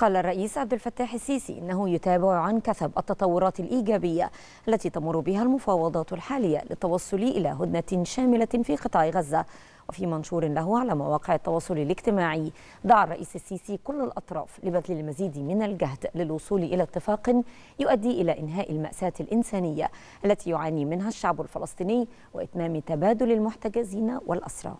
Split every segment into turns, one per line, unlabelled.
قال الرئيس عبد الفتاح السيسي إنه يتابع عن كثب التطورات الإيجابية التي تمر بها المفاوضات الحالية للتوصل إلى هدنة شاملة في قطاع غزة وفي منشور له على مواقع التواصل الاجتماعي دعا الرئيس السيسي كل الأطراف لبذل المزيد من الجهد للوصول إلى اتفاق يؤدي إلى إنهاء المأساة الإنسانية التي يعاني منها الشعب الفلسطيني وإتمام تبادل المحتجزين والأسرى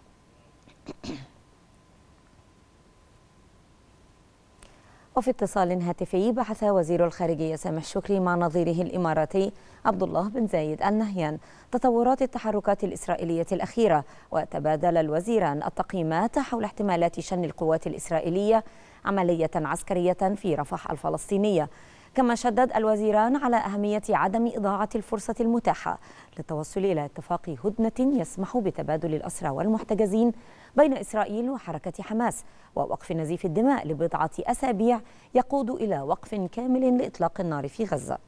وفي اتصال هاتفي بحث وزير الخارجية سامح شكري مع نظيره الإماراتي عبد الله بن زايد النهيان تطورات التحركات الإسرائيلية الأخيرة وتبادل الوزيران التقييمات حول احتمالات شن القوات الإسرائيلية عملية عسكرية في رفح الفلسطينية كما شدد الوزيران على أهمية عدم إضاعة الفرصة المتاحة للتوصل إلى اتفاق هدنة يسمح بتبادل الأسرى والمحتجزين بين إسرائيل وحركة حماس ووقف نزيف الدماء لبضعة أسابيع يقود إلى وقف كامل لإطلاق النار في غزة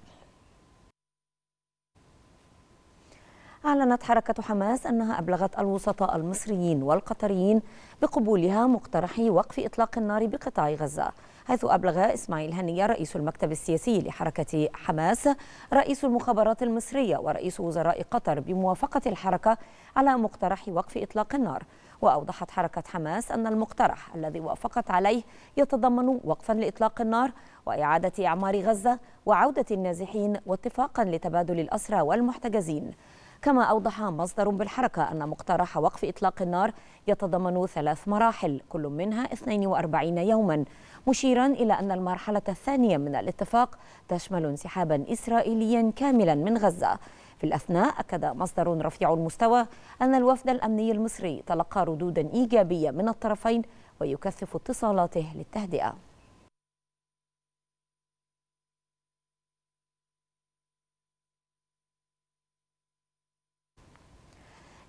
أعلنت حركة حماس أنها أبلغت الوسطاء المصريين والقطريين بقبولها مقترح وقف إطلاق النار بقطاع غزة حيث أبلغ إسماعيل هنية رئيس المكتب السياسي لحركة حماس رئيس المخابرات المصرية ورئيس وزراء قطر بموافقة الحركة على مقترح وقف إطلاق النار وأوضحت حركة حماس أن المقترح الذي وافقت عليه يتضمن وقفا لإطلاق النار وإعادة إعمار غزة وعودة النازحين واتفاقا لتبادل الأسرى والمحتجزين كما أوضح مصدر بالحركة أن مقترح وقف إطلاق النار يتضمن ثلاث مراحل كل منها 42 يوما مشيرا إلى أن المرحلة الثانية من الاتفاق تشمل انسحابا إسرائيليا كاملا من غزة في الأثناء أكد مصدر رفيع المستوى أن الوفد الأمني المصري تلقى ردودا إيجابية من الطرفين ويكثف اتصالاته للتهدئة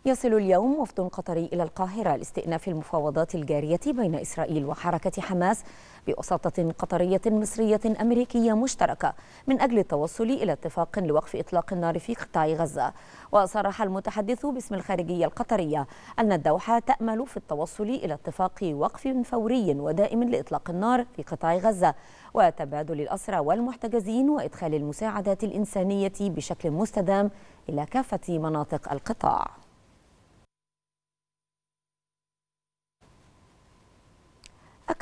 يصل اليوم وفد قطري إلى القاهرة لاستئناف المفاوضات الجارية بين إسرائيل وحركة حماس بوساطة قطرية مصرية أمريكية مشتركة من أجل التوصل إلى اتفاق لوقف إطلاق النار في قطاع غزة وصرح المتحدث باسم الخارجية القطرية أن الدوحة تأمل في التوصل إلى اتفاق وقف فوري ودائم لإطلاق النار في قطاع غزة وتبادل الأسرى والمحتجزين وإدخال المساعدات الإنسانية بشكل مستدام إلى كافة مناطق القطاع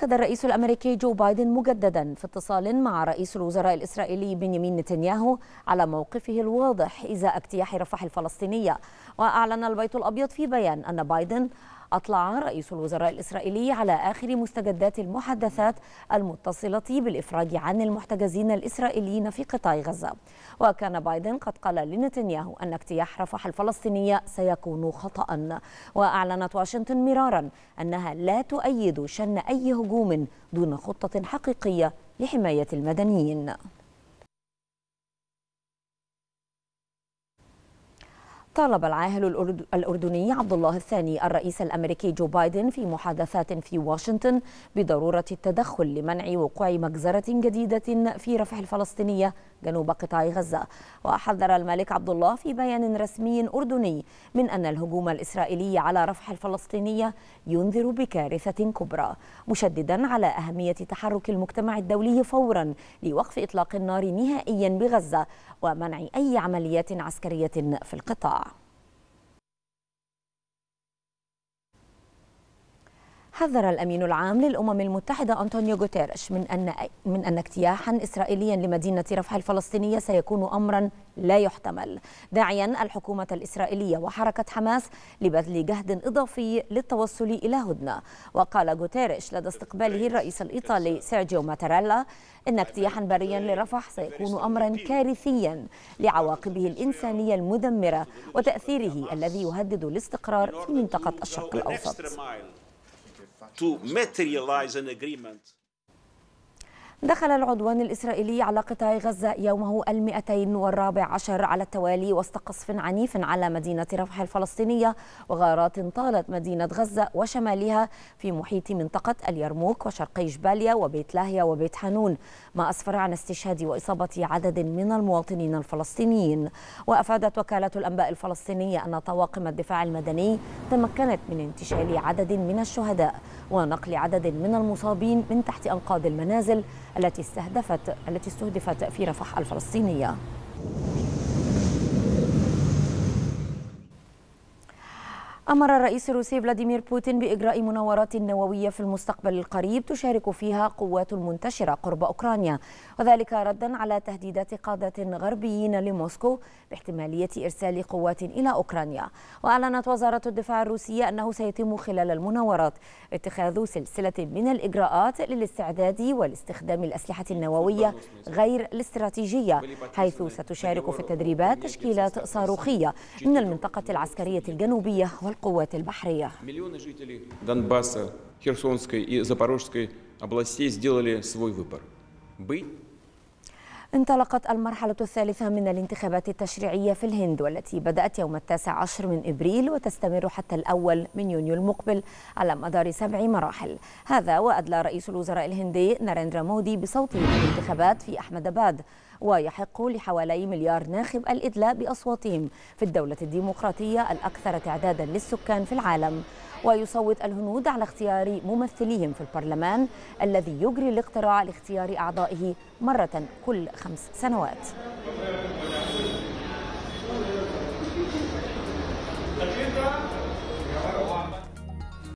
أكد الرئيس الأمريكي جو بايدن مجددا في اتصال مع رئيس الوزراء الإسرائيلي بنيامين نتنياهو على موقفه الواضح إزاء اجتياح رفح الفلسطينية وأعلن البيت الأبيض في بيان أن بايدن أطلع رئيس الوزراء الإسرائيلي على آخر مستجدات المحادثات المتصلة بالإفراج عن المحتجزين الإسرائيليين في قطاع غزة وكان بايدن قد قال لنتنياهو أن اجتياح رفح الفلسطينية سيكون خطأ وأعلنت واشنطن مرارا أنها لا تؤيد شن أي هجوم دون خطة حقيقية لحماية المدنيين طالب العاهل الأردني عبد الله الثاني الرئيس الأمريكي جو بايدن في محادثات في واشنطن بضرورة التدخل لمنع وقوع مجزرة جديدة في رفح الفلسطينية جنوب قطاع غزة وحذر الملك عبد الله في بيان رسمي أردني من أن الهجوم الإسرائيلي على رفح الفلسطينية ينذر بكارثة كبرى مشددا على أهمية تحرك المجتمع الدولي فورا لوقف إطلاق النار نهائيا بغزة ومنع أي عمليات عسكرية في القطاع حذر الأمين العام للأمم المتحدة أنطونيو غوتيريش من أن من أن اجتياحا إسرائيليا لمدينة رفح الفلسطينية سيكون أمرا لا يحتمل داعيا الحكومة الإسرائيلية وحركة حماس لبذل جهد إضافي للتوصل إلى هدنة وقال غوتيريش لدى استقباله الرئيس الإيطالي سيرجيو ماتاريلا إن اجتياحا بريا لرفح سيكون أمرا كارثيا لعواقبه الإنسانية المدمرة وتأثيره الذي يهدد الاستقرار في منطقة الشرق الأوسط to materialize an agreement. دخل العدوان الإسرائيلي على قطاع غزة يومه المئتين والرابع عشر على التوالي وسط قصف عنيف على مدينة رفح الفلسطينية وغارات طالت مدينة غزة وشمالها في محيط منطقة اليرموك وشرقي جباليا وبيت لاهيا وبيت حانون ما أسفر عن استشهاد وإصابة عدد من المواطنين الفلسطينيين وأفادت وكالة الأنباء الفلسطينية أن طواقم الدفاع المدني تمكنت من انتشال عدد من الشهداء ونقل عدد من المصابين من تحت أنقاض المنازل التي استهدفت التي استهدفت في رفح الفلسطينيه أمر الرئيس الروسي فلاديمير بوتين بإجراء مناورات نووية في المستقبل القريب تشارك فيها قوات منتشرة قرب أوكرانيا وذلك ردا على تهديدات قادة غربيين لموسكو باحتمالية إرسال قوات إلى أوكرانيا وأعلنت وزارة الدفاع الروسية أنه سيتم خلال المناورات اتخاذ سلسلة من الإجراءات للاستعداد والاستخدام الأسلحة النووية غير الاستراتيجية حيث ستشارك في التدريبات تشكيلات صاروخية من المنطقة العسكرية الجنوبية والقرب القوات البحرية انطلقت المرحلة الثالثة من الانتخابات التشريعية في الهند والتي بدأت يوم التاسع عشر من إبريل وتستمر حتى الأول من يونيو المقبل على مدار سبع مراحل هذا وأدلى رئيس الوزراء الهندي ناريندرا مودي بصوته في الانتخابات في أحمد أباد ويحق لحوالي مليار ناخب الإدلاء بأصواتهم في الدولة الديمقراطية الأكثر تعدادا للسكان في العالم ويصوت الهنود على اختيار ممثليهم في البرلمان الذي يجري الاقتراع لاختيار أعضائه مرة كل خمس سنوات